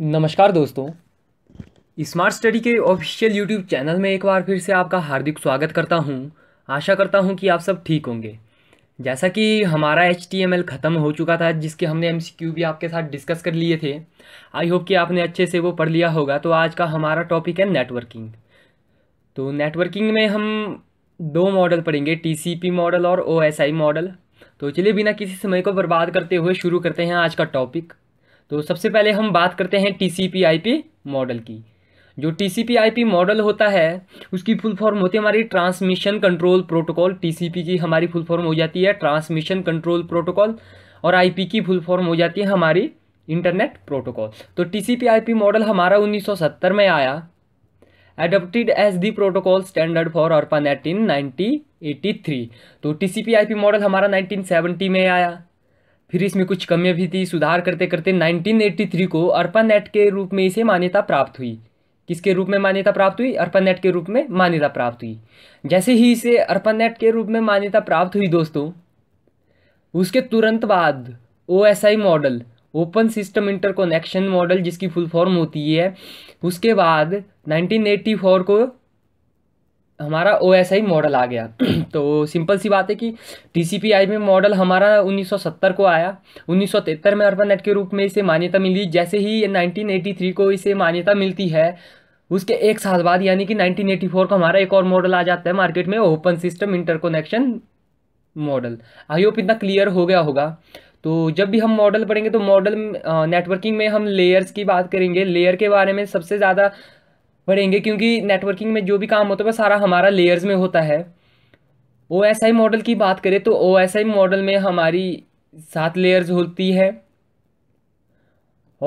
नमस्कार दोस्तों smart study के ऑफिशियल यूट्यूब चैनल में एक बार फिर से आपका हार्दिक स्वागत करता हूं आशा करता हूं कि आप सब ठीक होंगे जैसा कि हमारा एच ख़त्म हो चुका था जिसके हमने एम भी आपके साथ डिस्कस कर लिए थे आई होप कि आपने अच्छे से वो पढ़ लिया होगा तो आज का हमारा टॉपिक है नेटवर्किंग तो नेटवर्किंग में हम दो मॉडल पढ़ेंगे टी मॉडल और ओ मॉडल तो चलिए बिना किसी समय को बर्बाद करते हुए शुरू करते हैं आज का टॉपिक तो सबसे पहले हम बात करते हैं टी सी मॉडल की जो टी सी मॉडल होता है उसकी फुल फॉर्म होती है हमारी ट्रांसमिशन कंट्रोल प्रोटोकॉल टी की हमारी फुल फॉर्म हो जाती है ट्रांसमिशन कंट्रोल प्रोटोकॉल और आईपी की फुल फॉर्म हो जाती है हमारी इंटरनेट प्रोटोकॉल तो टी मॉडल हमारा 1970 में आया adopted as the protocol standard for ARPANET eighty three तो आई पी मॉडल हमारा सेवेंटी में आया फिर इसमें कुछ कमियां भी थी सुधार करते करते 1983 को अर्पण नेट के रूप में इसे मान्यता प्राप्त हुई किसके रूप में मान्यता प्राप्त हुई अर्पण नेट के रूप में मान्यता प्राप्त हुई जैसे ही इसे अर्पण नेट के रूप में मान्यता प्राप्त हुई दोस्तों उसके तुरंत बाद O model open system interconnection model जिसकी फुल फॉर्म होती है उसके बाद 1984 को हमारा ओ मॉडल आ गया तो सिंपल सी बात है कि टी सी पी आई में मॉडल हमारा 1970 को आया 1973 में अर्बन नेट के रूप में इसे मान्यता मिली जैसे ही 1983 को इसे मान्यता मिलती है उसके एक साल बाद यानी कि 1984 को हमारा एक और मॉडल आ जाता है मार्केट में open system interconnection model I hope इतना क्लियर हो गया होगा तो जब भी हम मॉडल पढ़ेंगे तो मॉडल नेटवर्किंग में हम लेयर्स की बात करेंगे लेयर के बारे में सबसे ज़्यादा बढ़ेंगे क्योंकि नेटवर्किंग में जो भी काम होता है सारा हमारा लेयर्स में होता है ओ मॉडल की बात करें तो ओ मॉडल में हमारी सात लेयर्स होती है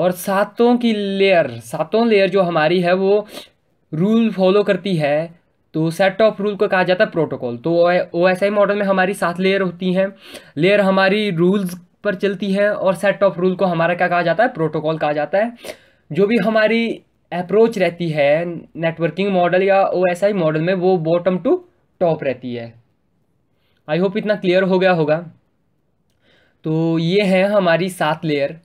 और सातों की लेयर सातों लेयर जो हमारी है वो रूल फॉलो करती है तो सेट ऑफ रूल को कहा जाता है प्रोटोकॉल तो ओ एस आई मॉडल में हमारी सात लेयर होती हैं लेयर हमारी रूल्स पर चलती है और सेट ऑफ रूल को हमारा क्या कहा जाता है प्रोटोकॉल कहा जाता है जो भी हमारी अप्रोच रहती है नेटवर्किंग मॉडल या ओ मॉडल में वो बॉटम टू टॉप रहती है आई होप इतना क्लियर हो गया होगा तो ये है हमारी सात लेयर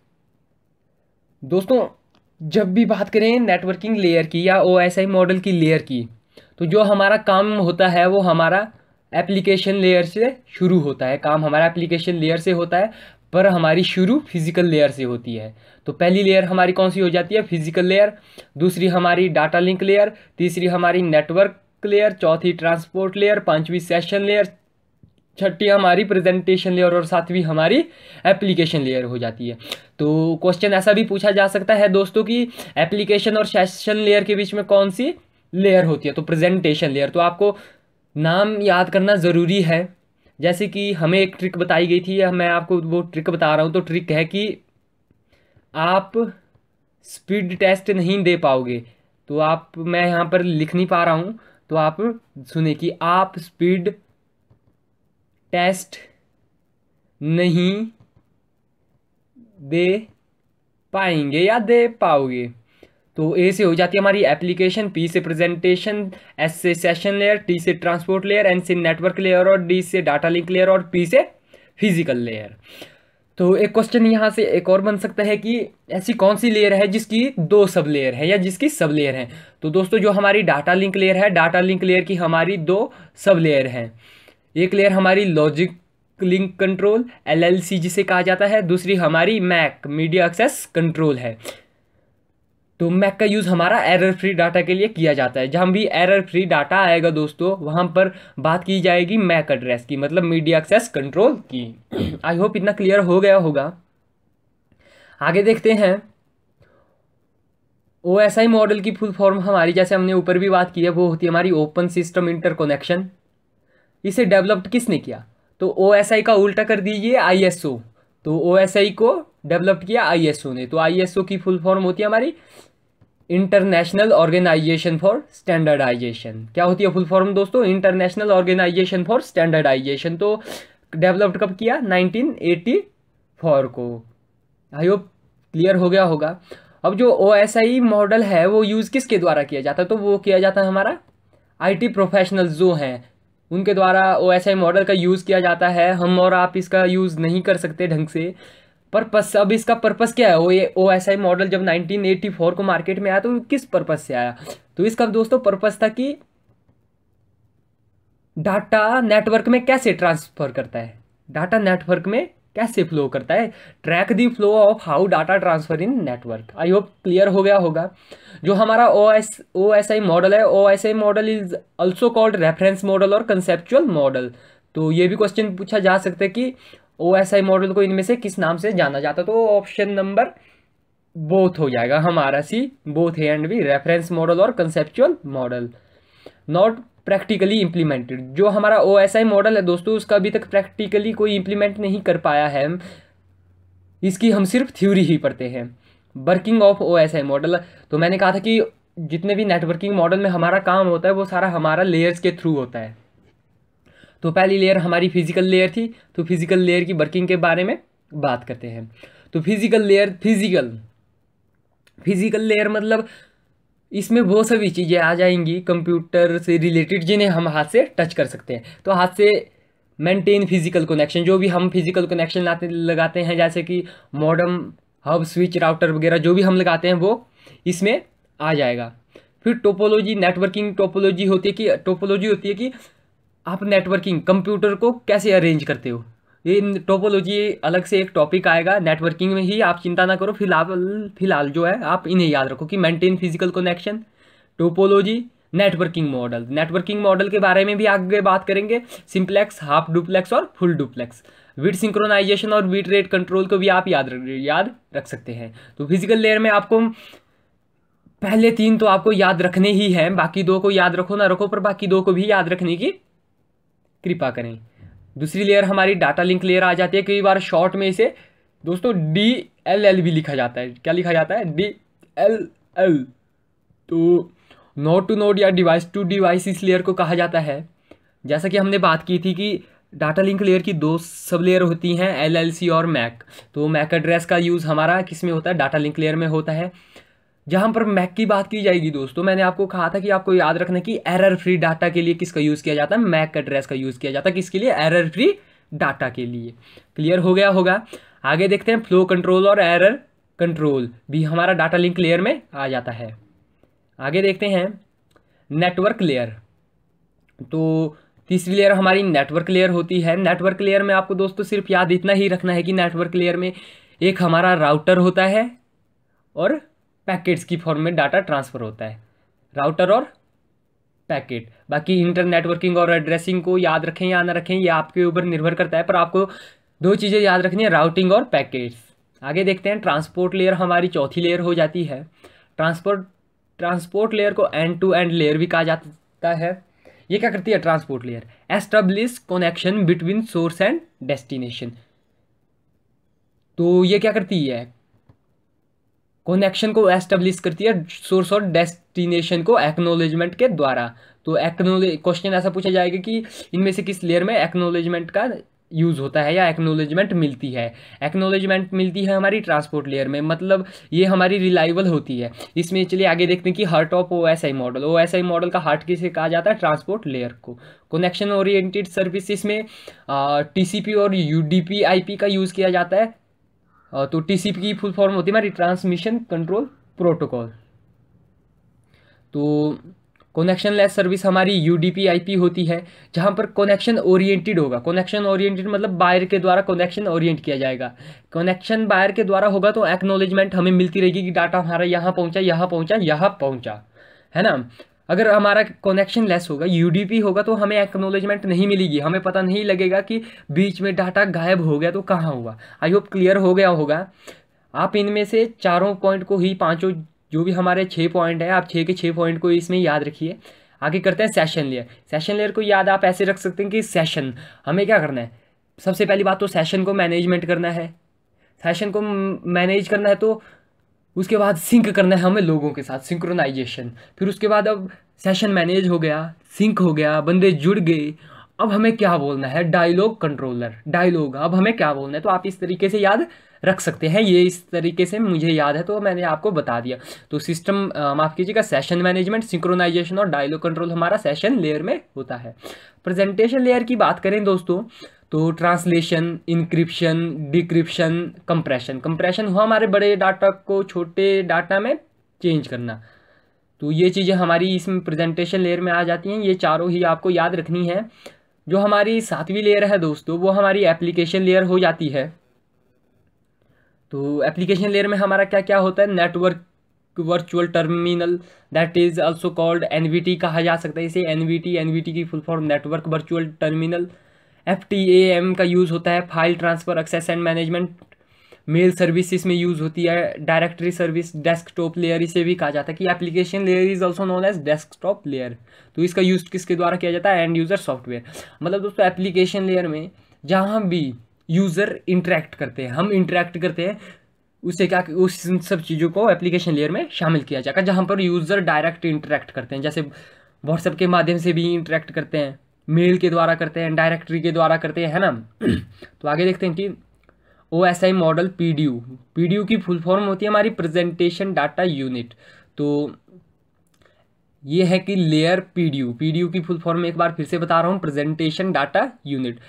दोस्तों जब भी बात करें नेटवर्किंग लेयर की या ओ मॉडल की लेयर की तो जो हमारा काम होता है वो हमारा एप्लीकेशन लेयर से शुरू होता है काम हमारा एप्लीकेशन लेयर से होता है पर हमारी शुरू फिजिकल लेयर से होती है तो पहली लेयर हमारी कौन सी हो जाती है फिजिकल लेयर दूसरी हमारी डाटा लिंक लेयर तीसरी हमारी नेटवर्क लेयर चौथी ट्रांसपोर्ट लेयर पांचवी सेशन लेयर छठी हमारी प्रेजेंटेशन लेयर और सातवीं हमारी एप्लीकेशन लेयर हो जाती है तो क्वेश्चन ऐसा भी पूछा जा सकता है दोस्तों कि एप्लीकेशन और सेशन लेयर के बीच में कौन सी लेयर होती है तो प्रेजेंटेशन लेयर तो आपको नाम याद करना ज़रूरी है जैसे कि हमें एक ट्रिक बताई गई थी मैं आपको वो ट्रिक बता रहा हूँ तो ट्रिक है कि आप स्पीड टेस्ट नहीं दे पाओगे तो आप मैं यहाँ पर लिख नहीं पा रहा हूँ तो आप सुने कि आप स्पीड टेस्ट नहीं दे पाएंगे या दे पाओगे तो ए से हो जाती है हमारी एप्लीकेशन पी से प्रेजेंटेशन एस से सेशन लेयर टी से ट्रांसपोर्ट लेयर एन से नेटवर्क लेयर और डी से डाटा लिंक लेयर और पी से फिजिकल लेयर तो एक क्वेश्चन यहाँ से एक और बन सकता है कि ऐसी कौन सी लेयर है जिसकी दो सब लेयर है या जिसकी सब लेयर है तो दोस्तों जो हमारी डाटा लिंक लेयर है डाटा लिंक लेयर की हमारी दो सब लेयर हैं एक लेयर हमारी लॉजिक लिंक कंट्रोल एलएलसी जिसे कहा जाता है दूसरी हमारी मैक मीडिया एक्सेस कंट्रोल है तो मैक का यूज़ हमारा एरर फ्री डाटा के लिए किया जाता है जहाँ भी एरर फ्री डाटा आएगा दोस्तों वहाँ पर बात की जाएगी मैक एड्रेस की मतलब मीडिया एक्सेस कंट्रोल की आई होप इतना क्लियर हो गया होगा आगे देखते हैं ओ एस आई मॉडल की फुल फॉर्म हमारी जैसे हमने ऊपर भी बात की है वो होती है हमारी ओपन सिस्टम इंटर कनेक्शन इसे डेवलप्ड किसने किया तो ओ एस आई का उल्टा कर दीजिए आई एस ओ तो ओ एस आई को डेवलप्ड किया आईएसओ ने तो आईएसओ की फुल फॉर्म होती है हमारी इंटरनेशनल ऑर्गेनाइजेशन फॉर स्टैंडर्डाइजेशन क्या होती है फुल फॉर्म दोस्तों इंटरनेशनल ऑर्गेनाइजेशन फॉर स्टैंडर्डाइजेशन तो डेवलप्ड कब किया 1984 को आई होप क्लियर हो गया होगा अब जो ओ मॉडल है वो यूज़ किसके द्वारा किया जाता है तो वो किया जाता है हमारा आईटी प्रोफेशनल जो हैं उनके द्वारा ओ मॉडल का यूज़ किया जाता है हम और आप इसका यूज़ नहीं कर सकते ढंग से पर्पस अब इसका पर्पस क्या है ओ ए ओ एस आई मॉडल जब 1984 को मार्केट में आया तो किस पर्पस से आया तो इसका दोस्तों पर्पस था कि डाटा नेटवर्क में कैसे ट्रांसफर करता है डाटा नेटवर्क में कैसे फ्लो करता है track the flow of how data transfer in network I hope clear हो गया होगा जो हमारा O S O S I model है O S I model is also called reference model और कंसेप्चुअल मॉडल तो ये भी क्वेश्चन पूछा जा सकता है कि ओ एस आई मॉडल को इनमें से किस नाम से जाना जाता तो ऑप्शन नंबर बोथ हो जाएगा हमारा सी बोथ है एंड बी रेफरेंस मॉडल और conceptual model not practically implemented जो हमारा ओ एस आई मॉडल है दोस्तों उसका अभी तक प्रैक्टिकली कोई इम्प्लीमेंट नहीं कर पाया है इसकी हम सिर्फ थ्योरी ही पढ़ते हैं working of O S I model तो मैंने कहा था कि जितने भी नेटवर्किंग मॉडल में हमारा काम होता है वो सारा हमारा लेयर्स के थ्रू होता है तो पहली लेयर हमारी फिजिकल लेयर थी तो फिजिकल लेयर की वर्किंग के बारे में बात करते हैं तो physical layer physical physical layer मतलब इसमें बहुत सभी चीज़ें आ जाएंगी कंप्यूटर से रिलेटेड जिन्हें हम हाथ से टच कर सकते हैं तो हाथ से मेंटेन फिजिकल कनेक्शन जो भी हम फिजिकल कनेक्शन लगाते हैं जैसे कि मॉडर्म हब स्विच राउटर वगैरह जो भी हम लगाते हैं वो इसमें आ जाएगा फिर टोपोलॉजी नेटवर्किंग टोपोलॉजी होती है कि टोपोलॉजी होती है कि आप नेटवर्किंग कंप्यूटर को कैसे अरेंज करते हो ये टोपोलॉजी अलग से एक टॉपिक आएगा नेटवर्किंग में ही आप चिंता ना करो फिलहाल फिलहाल जो है आप इन्हें याद रखो कि maintain physical connection topology networking model networking model के बारे में भी आगे बात करेंगे सिंप्लेक्स हाफ डुप्लेक्स और फुल डुप्लेक्स विट सिंक्रोनाइजेशन और विट रेट कंट्रोल को भी आप याद याद रख सकते हैं तो फिजिकल लेयर में आपको पहले तीन तो आपको याद रखने ही हैं बाकी दो को याद रखो ना रखो पर बाकी दो को भी याद रखने की कृपा करें दूसरी लेयर हमारी डाटा लिंक लेयर आ जाती है कई बार शॉर्ट में इसे दोस्तों डी एल एल भी लिखा जाता है क्या लिखा जाता है डी एल एल तो नोड टू नोड या डिवाइस टू डिवाइस इस लेयर को कहा जाता है जैसा कि हमने बात की थी कि डाटा लिंक लेयर की दो सब लेयर होती हैं एल और मैक तो मैक एड्रेस का यूज़ हमारा किस में होता है डाटा लिंक लेयर में होता है जहाँ पर मैक की बात की जाएगी दोस्तों मैंने आपको कहा था कि आपको याद रखना कि एरर फ्री डाटा के लिए किसका यूज़ किया जाता है मैक एड्रेस का यूज़ किया जाता है किसके लिए एरर फ्री डाटा के लिए क्लियर हो गया होगा आगे देखते हैं फ्लो कंट्रोल और एरर कंट्रोल भी हमारा डाटा लिंक लेयर में आ जाता है आगे देखते हैं नेटवर्क लेयर तो तीसरी लेयर हमारी नेटवर्क लेयर होती है नेटवर्क लेयर में आपको दोस्तों सिर्फ याद इतना ही रखना है कि नेटवर्क लेयर में एक हमारा राउटर होता है और पैकेट्स की फॉर्म में डाटा ट्रांसफ़र होता है राउटर और पैकेट बाकी इंटर नेटवर्किंग और एड्रेसिंग को याद रखें या ना रखें ये आपके ऊपर निर्भर करता है पर आपको दो चीज़ें याद रखनी है राउटिंग और पैकेट्स आगे देखते हैं ट्रांसपोर्ट लेयर हमारी चौथी लेयर हो जाती है ट्रांसपोर्ट ट्रांसपोर्ट लेयर को एंड टू एंड लेयर भी कहा जाता है ये क्या करती है transport layer establish connection between source and destination तो ये क्या करती है कनेक्शन को एस्टेब्लिश करती है सोर्स और डेस्टिनेशन को एक्नोलेजमेंट के द्वारा तो एक्नोले क्वेश्चन ऐसा पूछा जाएगा कि इनमें से किस लेयर में एक्नोलेजमेंट का यूज़ होता है या एक्नोलेजमेंट मिलती है एक्नोलेजमेंट मिलती है हमारी ट्रांसपोर्ट लेयर में मतलब ये हमारी रिलायबल होती है इसमें चलिए आगे देखते हैं कि heart of O S I model O S I model का हार्ट किसे कहा जाता है ट्रांसपोर्ट लेयर को कनेक्शन ओरिएंटेड सर्विसेज में टी सी पी और U D P I P का यूज़ किया जाता है तो टीसीपी की फुल फॉर्म होती है हमारी ट्रांसमिशन कंट्रोल प्रोटोकॉल तो कनेक्शन लेस सर्विस हमारी यू डी होती है जहाँ पर कनेक्शन ओरिएंटेड होगा कनेक्शन ओरिएंटेड मतलब बायर के द्वारा कनेक्शन ओरिएंट किया जाएगा कनेक्शन बायर के द्वारा होगा तो एक्नोलेजमेंट हमें मिलती रहेगी कि डाटा हमारा यहाँ पहुँचा यहाँ पहुँचा यहाँ पहुँचा है ना अगर हमारा कनेक्शन लेस होगा यूडीपी होगा तो हमें एक्नोलेजमेंट नहीं मिलेगी हमें पता नहीं लगेगा कि बीच में डाटा गायब हो गया तो कहाँ हुआ आई होप क्लियर हो गया होगा आप इनमें से चारों पॉइंट को ही पाँचों जो भी हमारे छः पॉइंट हैं आप छः के छः पॉइंट को इसमें याद रखिए आगे करते हैं सेशन लेयर सेशन लेयर को याद आप ऐसे रख सकते हैं कि सेशन हमें क्या करना है सबसे पहली बात तो सेशन को मैनेजमेंट करना है सेशन को मैनेज करना है तो उसके बाद सिंक करना है हमें लोगों के साथ सिंक्रोनाइजेशन फिर उसके बाद अब सेशन मैनेज हो गया सिंक हो गया बंदे जुड़ गए अब हमें क्या बोलना है डायलॉग कंट्रोलर डायलॉग अब हमें क्या बोलना है तो आप इस तरीके से याद रख सकते हैं ये इस तरीके से मुझे याद है तो मैंने आपको बता दिया तो सिस्टम माफ़ कीजिएगा सेशन मैनेजमेंट सिंक्रोनाइजेशन और डायलॉग कंट्रोल हमारा सेशन लेयर में होता है प्रेजेंटेशन लेयर की बात करें दोस्तों तो translation encryption decryption compression compression हुआ हमारे बड़े डाटा को छोटे डाटा में चेंज करना तो ये चीज़ें हमारी इसमें प्रेजेंटेशन लेयर में आ जाती हैं ये चारों ही आपको याद रखनी है जो हमारी सातवीं लेयर है दोस्तों वो हमारी एप्लीकेशन लेयर हो जाती है तो एप्लीकेशन लेयर में हमारा क्या क्या होता है network virtual terminal that is also called N कहा जा सकता है इसे एन वी टी की full form network virtual terminal F का यूज़ होता है file transfer access and management mail service इसमें यूज़ होती है डायरेक्टरी सर्विस डेस्कटॉप लेयर इसे भी कहा जाता है कि application layer is also known as desktop layer तो इसका यूज़ किसके द्वारा किया जाता है एंड यूज़र सॉफ्टवेयर मतलब दोस्तों एप्लीकेशन लेयर में जहाँ भी यूज़र इंटरेक्ट करते हैं हम इंटरेक्ट करते हैं उसे क्या उस सब चीज़ों को एप्लीकेशन लेयर में शामिल किया जाएगा जहाँ पर यूज़र डायरेक्ट इंटरेक्ट करते हैं जैसे व्हाट्सएप के माध्यम से भी इंटरेक्ट करते हैं मेल के द्वारा करते हैं डायरेक्टरी के द्वारा करते हैं है ना तो आगे देखते हैं कि O S I model P D U P D U की फुल फॉर्म होती है हमारी प्रेजेंटेशन डाटा यूनिट तो ये है कि layer P D U P D U की फुल फॉर्म एक बार फिर से बता रहा हूँ presentation data unit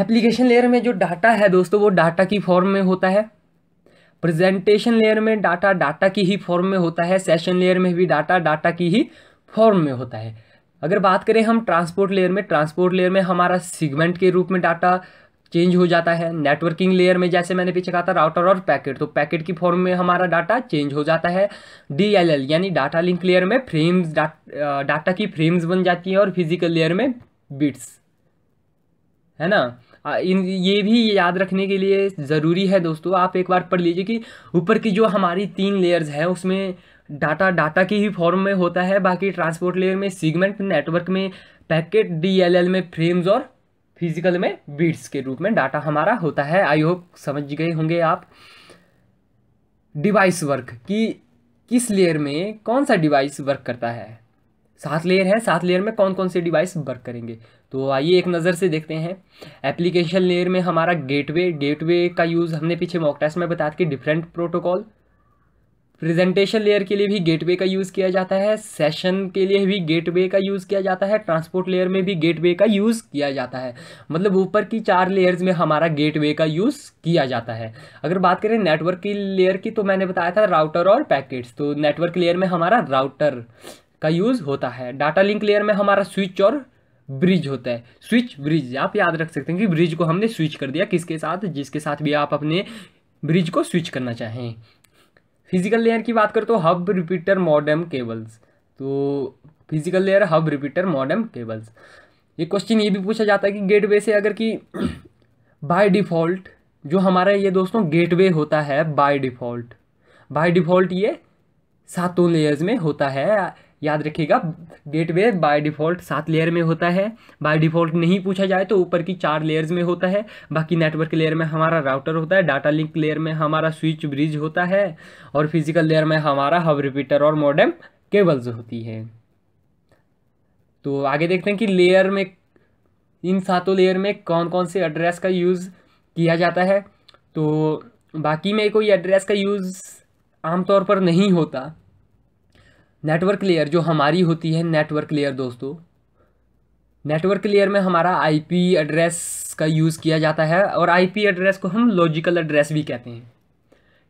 application layer में जो डाटा है दोस्तों वो डाटा की फॉर्म में होता है प्रेजेंटेशन लेयर में डाटा डाटा की ही फॉर्म में होता है सेशन लेयर में भी डाटा डाटा की ही फॉर्म में होता है अगर बात करें हम ट्रांसपोर्ट लेयर में ट्रांसपोर्ट लेयर में हमारा सिगमेंट के रूप में डाटा चेंज हो जाता है नेटवर्किंग लेयर में जैसे मैंने पीछे कहा था राउटर और पैकेट तो पैकेट की फॉर्म में हमारा डाटा चेंज हो जाता है डीएलएल यानी डाटा लिंक लेयर में फ्रेम्स डा, डाटा की फ्रेम्स बन जाती है और फिजिकल लेयर में बिट्स है ना इन ये भी याद रखने के लिए ज़रूरी है दोस्तों आप एक बार पढ़ लीजिए कि ऊपर की जो हमारी तीन लेयर्स हैं उसमें डाटा डाटा की ही फॉर्म में होता है बाकी ट्रांसपोर्ट लेयर में सीगमेंट नेटवर्क में पैकेट डीएलएल में फ्रेम्स और फिजिकल में बीट्स के रूप में डाटा हमारा होता है आई होप समझ गए होंगे आप डिवाइस वर्क कि किस लेयर में कौन सा डिवाइस वर्क करता है सात लेयर है सात लेयर में कौन कौन से डिवाइस वर्क करेंगे तो आइए एक नज़र से देखते हैं एप्लीकेशन लेयर में हमारा गेटवे गेटवे का यूज़ हमने पीछे मॉक टेस्ट में बताया कि डिफरेंट प्रोटोकॉल प्रेजेंटेशन लेयर के लिए भी गेटवे का यूज़ किया जाता है सेशन के लिए भी गेटवे का यूज़ किया जाता है ट्रांसपोर्ट लेयर में भी गेटवे का यूज़ किया जाता है मतलब ऊपर की चार लेयर्स में हमारा गेटवे का यूज़ किया जाता है अगर बात करें नेटवर्क की लेयर की तो मैंने बताया था राउटर और पैकेट्स तो नेटवर्क लेयर में हमारा राउटर का यूज़ होता है डाटा लिंक लेयर में हमारा स्विच और ब्रिज होता है स्विच ब्रिज आप याद रख सकते हैं कि ब्रिज को हमने स्विच कर दिया किसके साथ जिसके साथ भी आप अपने ब्रिज को स्विच करना चाहें फिजिकल लेयर की बात करें तो हब रिपीटर मॉडर्म केबल्स तो physical layer hub repeater modem cables ये क्वेश्चन ये भी पूछा जाता है कि गेटवे से अगर कि बाय डिफ़ॉल्ट जो हमारा ये दोस्तों गेटवे होता है बाय डिफ़ॉल्ट बाय डिफ़ॉल्ट ये सातों लेयर्स में होता है याद रखिएगा गेटवे बाय डिफ़ॉल्ट सात लेयर में होता है बाय डिफ़ॉल्ट नहीं पूछा जाए तो ऊपर की चार लेयर्स में होता है बाकी नेटवर्क लेयर में हमारा राउटर होता है डाटा लिंक लेयर में हमारा स्विच ब्रिज होता है और फिजिकल लेयर में हमारा हब रिपीटर और मॉडर्म केबल्स होती है तो आगे देखते हैं कि लेयर में इन सातों लेयर में कौन कौन से एड्रेस का यूज़ किया जाता है तो बाकी में कोई एड्रेस का यूज़ आमतौर पर नहीं होता नेटवर्क लेयर जो हमारी होती है नेटवर्क लेयर दोस्तों नेटवर्क लेयर में हमारा आईपी एड्रेस का यूज़ किया जाता है और आईपी एड्रेस को हम लॉजिकल एड्रेस भी कहते हैं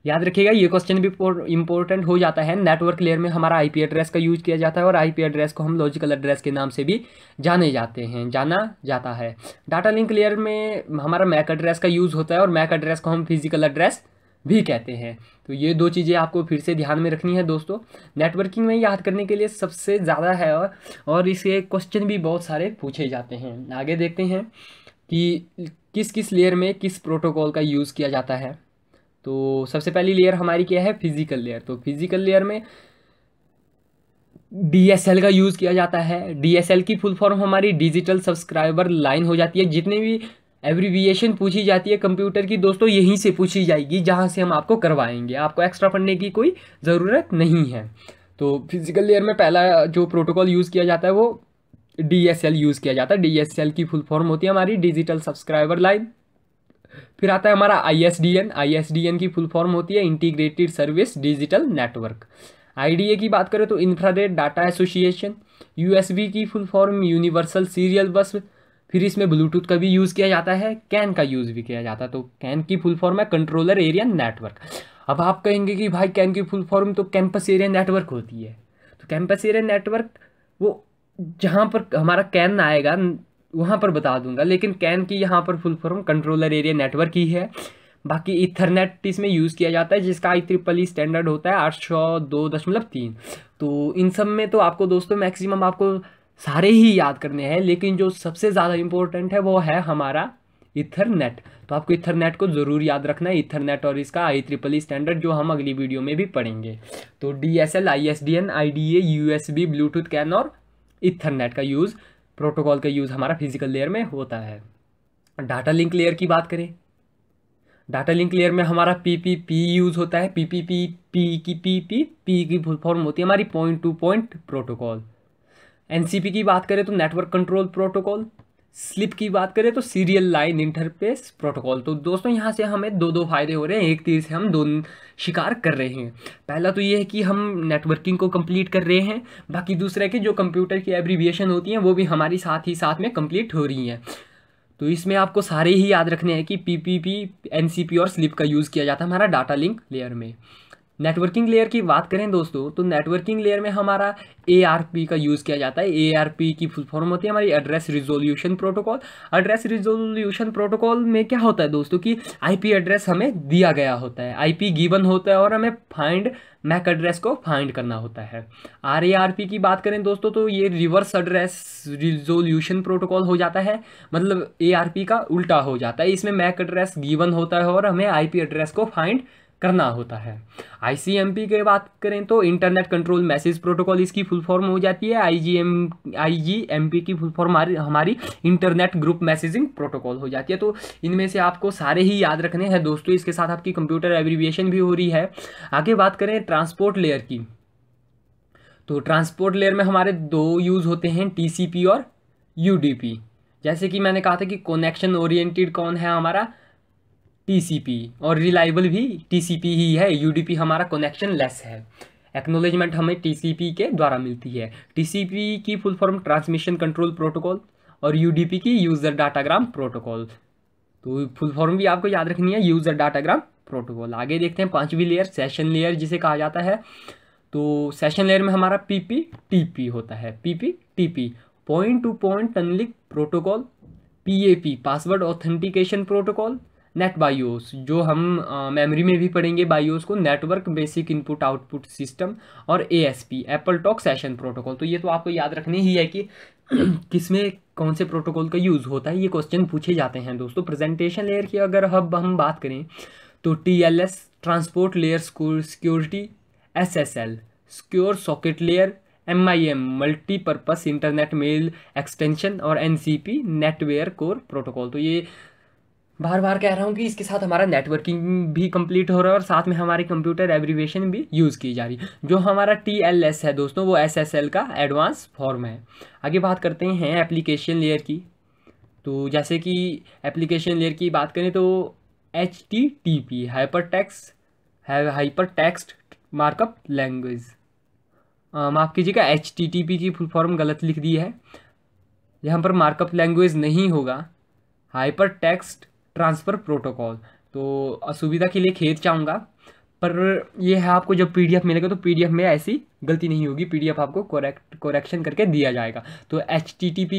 याद रखिएगा ये क्वेश्चन भी इंपॉर्टेंट हो जाता है नेटवर्क लेयर में हमारा आईपी एड्रेस का यूज किया जाता है और आईपी एड्रेस को हम लॉजिकल एड्रेस के नाम से भी जाने जाते हैं जाना जाता है डाटा लिंक लेयर में हमारा मैक एड्रेस का यूज़ होता है और मैक एड्रेस को हम फिजिकल एड्रेस भी कहते हैं तो ये दो चीज़ें आपको फिर से ध्यान में रखनी है दोस्तों नेटवर्किंग में याद करने के लिए सबसे ज़्यादा है और और इसके क्वेश्चन भी बहुत सारे पूछे जाते हैं आगे देखते हैं कि किस किस लेयर में किस प्रोटोकॉल का यूज़ किया जाता है तो सबसे पहली लेयर हमारी क्या है फिज़िकल लेयर तो फिज़िकल लेयर में डी एस एल का यूज़ किया जाता है डी एस एल की फुल फॉर्म हमारी डिजिटल सब्सक्राइबर लाइन हो जाती है जितने भी एब्रीविएशन पूछी जाती है कंप्यूटर की दोस्तों यहीं से पूछी जाएगी जहाँ से हम आपको करवाएंगे आपको एक्स्ट्रा पढ़ने की कोई ज़रूरत नहीं है तो फिजिकल लेयर में पहला जो प्रोटोकॉल यूज़ किया जाता है वो डी एस एल यूज़ किया जाता है डी एस एल की फुल फॉर्म होती है हमारी डिजिटल सब्सक्राइबर लाइन फिर आता है हमारा I S D N I S D N की फुल फॉर्म होती है integrated service digital network IDA की बात करें तो इंफ्रारेड डाटा एसोसिएशन यूएसबी की full form universal serial bus फिर इसमें ब्लूटूथ का भी यूज़ किया जाता है कैन का यूज़ भी किया जाता है तो कैन की फुल फॉर्म है कंट्रोलर एरिया नेटवर्क अब आप कहेंगे कि भाई कैन की फुल फॉर्म तो कैंपस एरिया नेटवर्क होती है तो कैंपस एरिया नेटवर्क वो जहाँ पर हमारा कैन आएगा वहाँ पर बता दूंगा लेकिन कैन की यहाँ पर full form controller area network ही है बाकी इथरनेट इसमें यूज़ किया जाता है जिसका आई ट्रिपल ई स्टैंडर्ड होता है आठ सौ दो दशमलव तीन तो इन सब में तो आपको दोस्तों मैक्सिमम आपको सारे ही याद करने हैं लेकिन जो सबसे ज़्यादा इम्पोर्टेंट है वो है हमारा इथरनेट तो आपको इथरनेट को ज़रूर याद रखना है इथरनेट और इसका आई ट्रिपल स्टैंडर्ड जो हम अगली वीडियो में भी पढ़ेंगे तो D S L I S D N I D A U S B Bluetooth CAN और इथरनेट का यूज़ प्रोटोकॉल का यूज़ हमारा फिजिकल लेयर में होता है डाटा लिंक लेयर की बात करें डाटा लिंक लेयर में हमारा पी पी पी यूज़ होता है पी पी पी पी की पी पी पी की फुल फॉर्म होती है हमारी point to point protocol NCP की बात करें तो नेटवर्क कंट्रोल प्रोटोकॉल स्लिप की बात करें तो सीरियल लाइन इंटरफेस प्रोटोकॉल तो दोस्तों यहाँ से हमें दो दो फायदे हो रहे हैं एक तीर से हम दोनों शिकार कर रहे हैं पहला तो ये है कि हम नेटवर्किंग को कंप्लीट कर रहे हैं बाकी दूसरा कि जो कंप्यूटर की एब्रीविएशन होती हैं वो भी हमारी साथ ही साथ में कंप्लीट हो रही हैं तो इसमें आपको सारे ही याद रखने हैं कि P P P N C P और स्लिप का यूज़ किया जाता है हमारा डाटा लिंक लेयर में नेटवर्किंग लेयर की बात करें दोस्तों तो नेटवर्किंग लेयर में हमारा ए का यूज़ किया जाता है ए की फुल फॉर्म होती है हमारी address resolution protocol address resolution protocol में क्या होता है दोस्तों कि आईपी एड्रेस हमें दिया गया होता है आईपी गिवन होता है और हमें फाइंड मैक एड्रेस को फाइंड करना होता है आर ए आर पी की बात करें दोस्तों तो ये रिवर्स एड्रेस रिजोल्यूशन प्रोटोकॉल हो जाता है मतलब ए आर पी का उल्टा हो जाता है इसमें मैक एड्रेस गिवन होता है और हमें आई पी एड्रेस को फाइंड करना होता है आईसीएमपी के बात करें तो इंटरनेट कंट्रोल मैसेज प्रोटोकॉल इसकी फुल फॉर्म हो जाती है आईजीएम आईजीएमपी की फुल फॉर्म हमारी इंटरनेट ग्रुप मैसेजिंग प्रोटोकॉल हो जाती है तो इनमें से आपको सारे ही याद रखने हैं दोस्तों इसके साथ आपकी कंप्यूटर एवरीविएशन भी हो रही है आगे बात करें ट्रांसपोर्ट लेयर की तो ट्रांसपोर्ट लेयर में हमारे दो यूज़ होते हैं टी और यू जैसे कि मैंने कहा था कि कनेक्शन ओरिएंटेड कौन है हमारा टीसीपी और रिलायबल भी टीसीपी ही है यूडीपी हमारा कनेक्शन लेस है एक्नोलेजमेंट हमें टीसीपी के द्वारा मिलती है टीसीपी की full form transmission control protocol और यूडीपी की यूज़र डाटाग्राम प्रोटोकॉल तो फुल फॉर्म भी आपको याद रखनी है यूज़र डाटाग्राम प्रोटोकॉल आगे देखते हैं पांचवी लेयर सेशन लेयर जिसे कहा जाता है तो सेशन लेयर में हमारा पीपी टीपी होता है PP TP point to point tunnelling protocol PAP password authentication protocol NetBIOS जो हम मेमोरी में भी पढ़ेंगे बायोस को network basic input output system और A S P AppleTalk session protocol तो ये तो आपको याद रखने ही है कि किस में कौन से प्रोटोकॉल का यूज़ होता है ये क्वेश्चन पूछे जाते हैं दोस्तों प्रेजेंटेशन लेयर की अगर हब हम बात करें तो T L S transport layer security S S L secure socket layer M I M multipurpose internet mail extension और N C P NetWare core protocol तो ये बार बार कह रहा हूँ कि इसके साथ हमारा नेटवर्किंग भी कंप्लीट हो रहा है और साथ में हमारी कंप्यूटर एब्रीवेशन भी यूज़ की जा रही है जो हमारा टी एल एस है दोस्तों वो एस एस एल का एडवांस फॉर्म है आगे बात करते हैं एप्लीकेशन लेयर की तो जैसे कि एप्लीकेशन लेयर की बात करें तो H T T P hyper text hyper text markup language माफ़ कीजिएगा एच टी टी पी की फुल फॉर्म गलत लिख दी है यहाँ पर मार्कअप लैंग्वेज नहीं होगा हाइपर टेक्स्ट ट्रांसफ़र प्रोटोकॉल तो असुविधा के लिए खेद चाहूँगा पर यह है आपको जब पीडीएफ मिलेगा तो पीडीएफ में ऐसी गलती नहीं होगी पीडीएफ आपको करेक्ट कोरेक्शन करके दिया जाएगा तो एच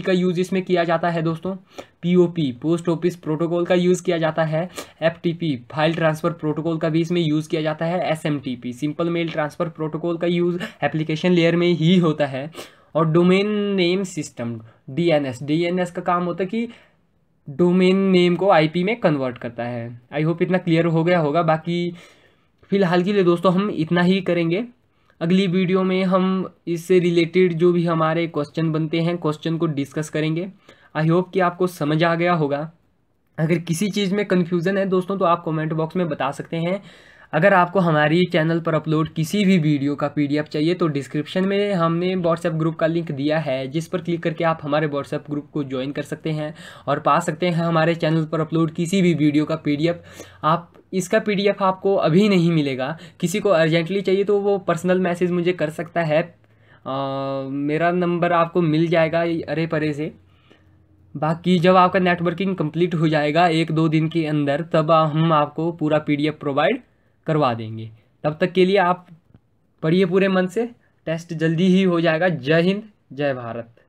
का यूज़ इसमें किया जाता है दोस्तों पीओपी पोस्ट ऑफिस प्रोटोकॉल का यूज़ किया जाता है एफटीपी फाइल ट्रांसफ़र प्रोटोकॉल का भी इसमें यूज़ किया जाता है SMTP simple mail transfer protocol का यूज़ एप्लीकेशन लेयर में ही होता है और domain name system N S का काम होता है कि डोमेन नेम को आईपी में कन्वर्ट करता है आई होप इतना क्लियर हो गया होगा बाकी फ़िलहाल के लिए दोस्तों हम इतना ही करेंगे अगली वीडियो में हम इससे रिलेटेड जो भी हमारे क्वेश्चन बनते हैं क्वेश्चन को डिस्कस करेंगे आई होप कि आपको समझ आ गया होगा अगर किसी चीज़ में कन्फ्यूज़न है दोस्तों तो आप कमेंट बॉक्स में बता सकते हैं अगर आपको हमारी चैनल पर अपलोड किसी भी वीडियो का पीडीएफ चाहिए तो डिस्क्रिप्शन में हमने व्हाट्सएप ग्रुप का लिंक दिया है जिस पर क्लिक करके आप हमारे व्हाट्सएप ग्रुप को ज्वाइन कर सकते हैं और पा सकते हैं हमारे चैनल पर अपलोड किसी भी वीडियो का पी आप इसका पी आपको अभी नहीं मिलेगा किसी को अर्जेंटली चाहिए तो वो पर्सनल मैसेज मुझे कर सकता है आ, मेरा नंबर आपको मिल जाएगा अरे परे से बाकी जब आपका नेटवर्किंग कंप्लीट हो जाएगा एक दो दिन के अंदर तब हम आपको पूरा पीडीएफ प्रोवाइड करवा देंगे तब तक के लिए आप पढ़िए पूरे मन से टेस्ट जल्दी ही हो जाएगा जय हिंद जय भारत